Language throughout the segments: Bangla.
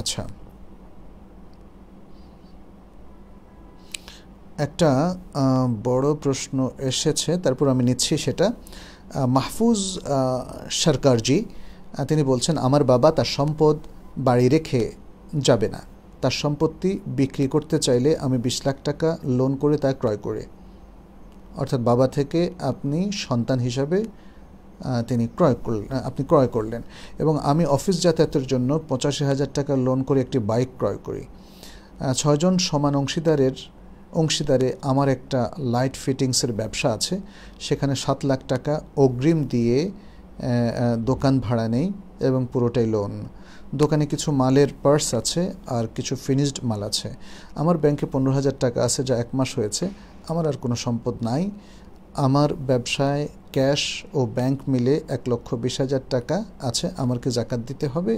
আচ্ছা একটা বড় প্রশ্ন এসেছে তারপর আমি নিচ্ছি সেটা মাহফুজ সরকারজি তিনি বলছেন আমার বাবা তার সম্পদ বাড়ি রেখে যাবে না তার সম্পত্তি বিক্রি করতে চাইলে আমি বিশ লাখ টাকা লোন করে তা ক্রয় করে অর্থাৎ বাবা থেকে আপনি সন্তান হিসাবে তিনি ক্রয় করলেন আপনি ক্রয় করলেন এবং আমি অফিস যাতায়াতের জন্য পঁচাশি হাজার টাকা লোন করে একটি বাইক ক্রয় করি ছয়জন সমান অংশীদারের অংশীদারে আমার একটা লাইট ফিটিংসের ব্যবসা আছে সেখানে সাত লাখ টাকা অগ্রিম দিয়ে দোকান ভাড়া নেই এবং পুরোটাই লোন দোকানে কিছু মালের পার্স আছে আর কিছু ফিনিশড মাল আছে আমার ব্যাংকে পনেরো হাজার টাকা আছে যা এক মাস হয়েছে আমার আর কোনো সম্পদ নাই আমার ব্যবসায় ক্যাশ ও ব্যাংক মিলে এক লক্ষ বিশ হাজার টাকা আছে আমাকে জাকাত দিতে হবে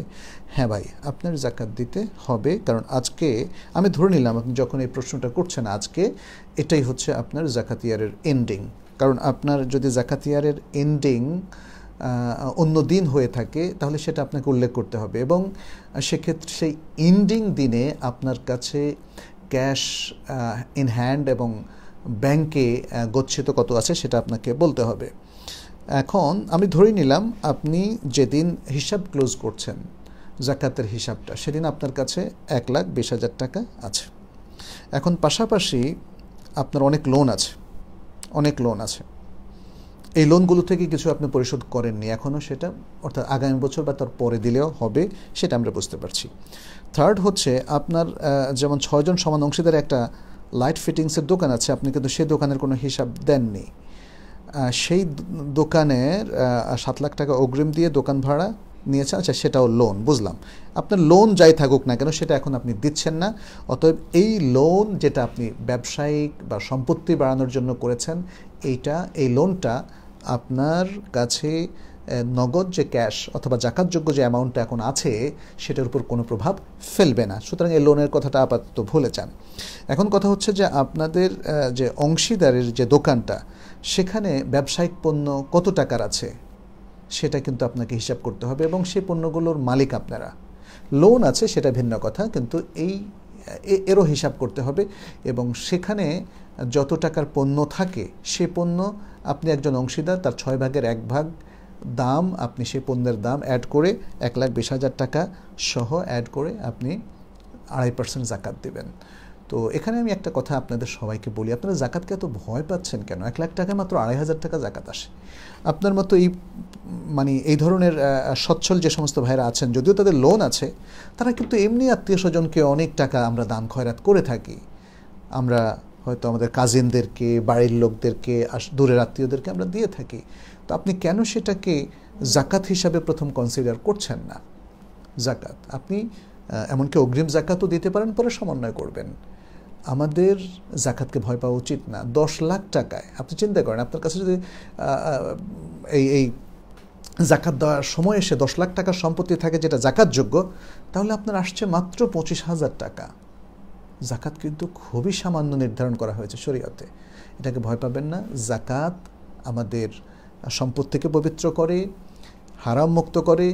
হ্যাঁ ভাই আপনার জাকাত দিতে হবে কারণ আজকে আমি ধরে নিলাম আপনি যখন এই প্রশ্নটা করছেন আজকে এটাই হচ্ছে আপনার জাকাত এন্ডিং কারণ আপনার যদি জাকাত এন্ডিং অন্য দিন হয়ে থাকে তাহলে সেটা আপনাকে উল্লেখ করতে হবে এবং সেক্ষেত্রে সেই এন্ডিং দিনে আপনার কাছে ক্যাশ ইন হ্যান্ড এবং ব্যাংকে গচ্ছিত কত আছে সেটা আপনাকে বলতে হবে এখন আমি ধরে নিলাম আপনি যেদিন হিসাব ক্লোজ করছেন জাকাতের হিসাবটা সেদিন আপনার কাছে এক লাখ বিশ হাজার টাকা আছে এখন পাশাপাশি আপনার অনেক লোন আছে অনেক লোন আছে এই লোনগুলো থেকে কিছু আপনি পরিশোধ করেননি এখনও সেটা অর্থাৎ আগামী বছর বা তার পরে দিলেও হবে সেটা আমরা বুঝতে পারছি থার্ড হচ্ছে আপনার যেমন ছয়জন সমান অংশীদার একটা লাইট ফিটিংসের দোকান আছে আপনি কিন্তু সেই দোকানের কোনো হিসাব দেননি সেই দোকানের সাত লাখ টাকা অগ্রিম দিয়ে দোকান ভাড়া নিয়েছেন আচ্ছা সেটাও লোন বুঝলাম আপনার লোন যাই থাকুক না কেন সেটা এখন আপনি দিচ্ছেন না অতএব এই লোন যেটা আপনি ব্যবসায়িক বা সম্পত্তি বাড়ানোর জন্য করেছেন এইটা এই লোনটা আপনার কাছে নগদ যে ক্যাশ অথবা জাকাতযোগ্য যে অ্যামাউন্টটা এখন আছে সেটার উপর কোনো প্রভাব ফেলবে না সুতরাং এই লোনের কথাটা আপাতত ভুলে চান এখন কথা হচ্ছে যে আপনাদের যে অংশীদারের যে দোকানটা সেখানে ব্যবসায়িক পণ্য কত টাকার আছে সেটা কিন্তু আপনাকে হিসাব করতে হবে এবং সেই পণ্যগুলোর মালিক আপনারা লোন আছে সেটা ভিন্ন কথা কিন্তু এই এরও হিসাব করতে হবে এবং সেখানে যত টাকার পণ্য থাকে সে পণ্য আপনি একজন অংশীদার তার ছয় ভাগের এক ভাগ দাম আপনি সেই পণ্যের দাম অ্যাড করে এক লাখ বিশ হাজার টাকা সহ অ্যাড করে আপনি আড়াই পার্সেন্ট জাকাত দেবেন তো এখানে আমি একটা কথা আপনাদের সবাইকে বলি আপনারা জাকাতকে এত ভয় পাচ্ছেন কেন এক লাখ টাকা মাত্র আড়াই হাজার টাকা জাকাত আসে আপনার মতো এই মানে এই ধরনের সচ্ছল যে সমস্ত ভাইরা আছেন যদিও তাদের লোন আছে তারা কিন্তু এমনি আত্মীয় স্বজনকে অনেক টাকা আমরা দান খয়রাত করে থাকি আমরা হয়তো আমাদের কাজিনদেরকে বাড়ির লোকদেরকে দূরের আত্মীয়দেরকে আমরা দিয়ে থাকি তো আপনি কেন সেটাকে জাকাত হিসাবে প্রথম কনসিডার করছেন না জাকাত আপনি এমনকি অগ্রিম জাকাতও দিতে পারেন পরে সমন্বয় করবেন আমাদের জাকাতকে ভয় পাওয়া উচিত না দশ লাখ টাকায় আপনি চিন্তা করেন আপনার কাছে যদি এই এই জাকাত দেওয়ার সময় এসে দশ লাখ টাকার সম্পত্তি থাকে যেটা জাকাতযোগ্য তাহলে আপনার আসছে মাত্র পঁচিশ হাজার টাকা জাকাত কিন্তু খুবই সামান্য নির্ধারণ করা হয়েছে শরীয়তে এটাকে ভয় পাবেন না জাকাত আমাদের সম্পত্তিকে পবিত্র করে হারাম মুক্ত করে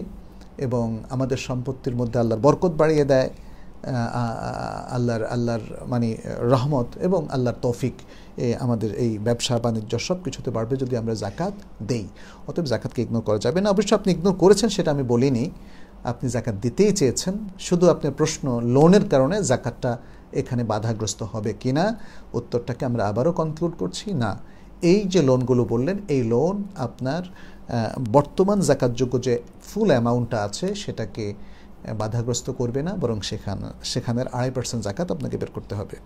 এবং আমাদের সম্পত্তির মধ্যে আল্লাহর বরকত বাড়িয়ে দেয় আল্লাহর আল্লাহর মানে রহমত এবং আল্লাহর তৌফিক আমাদের এই ব্যবসা বাণিজ্য সব কিছুতে বাড়বে যদি আমরা জাকাত দেই অতএব জাকাতকে ইগনোর করা যাবে না অবশ্য আপনি ইগনোর করেছেন সেটা আমি বলিনি আপনি জাকাত দিতেই চেয়েছেন শুধু আপনার প্রশ্ন লোনের কারণে জাকাতটা এখানে বাধাগ্রস্ত হবে কি না উত্তরটাকে আমরা আবারও কনক্লুড করছি না এই যে লোনগুলো বললেন এই লোন আপনার বর্তমান জাকাতযোগ্য যে ফুল অ্যামাউন্টটা আছে সেটাকে বাধাগ্রস্ত করবে না বরং সেখানে সেখানের আড়াই পার্সেন্ট জাকাত আপনাকে বের করতে হবে